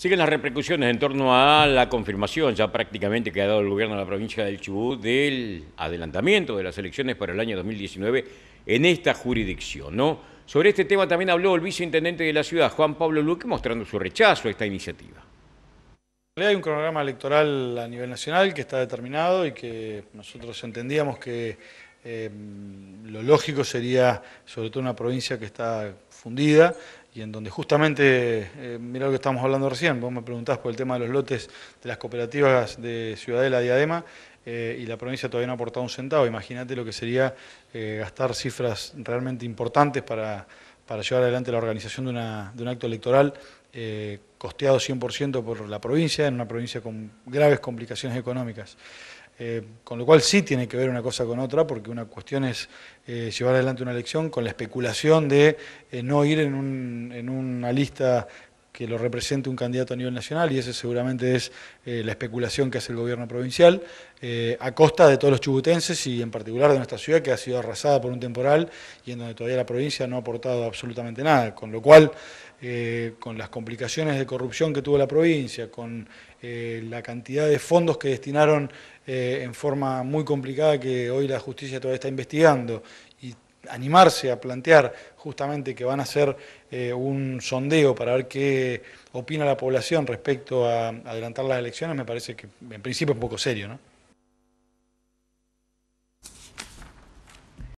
Siguen las repercusiones en torno a la confirmación ya prácticamente que ha dado el gobierno de la provincia del Chubut del adelantamiento de las elecciones para el año 2019 en esta jurisdicción, Sobre este tema también habló el viceintendente de la ciudad, Juan Pablo Luque, mostrando su rechazo a esta iniciativa. Hay un cronograma electoral a nivel nacional que está determinado y que nosotros entendíamos que eh, lo lógico sería, sobre todo una provincia que está fundida, y en donde justamente, eh, mira lo que estamos hablando recién, vos me preguntás por el tema de los lotes de las cooperativas de Ciudadela Diadema, eh, y la provincia todavía no ha aportado un centavo. Imagínate lo que sería eh, gastar cifras realmente importantes para, para, llevar adelante la organización de, de un acto electoral costeado 100% por la provincia, en una provincia con graves complicaciones económicas. Eh, con lo cual sí tiene que ver una cosa con otra, porque una cuestión es eh, llevar adelante una elección con la especulación de eh, no ir en, un, en una lista que lo represente un candidato a nivel nacional, y esa seguramente es eh, la especulación que hace el gobierno provincial, eh, a costa de todos los chubutenses y en particular de nuestra ciudad que ha sido arrasada por un temporal y en donde todavía la provincia no ha aportado absolutamente nada, con lo cual, eh, con las complicaciones de corrupción que tuvo la provincia, con la cantidad de fondos que destinaron en forma muy complicada que hoy la justicia todavía está investigando, y animarse a plantear justamente que van a hacer eh, un sondeo para ver qué opina la población respecto a adelantar las elecciones, me parece que en principio es poco serio, ¿no?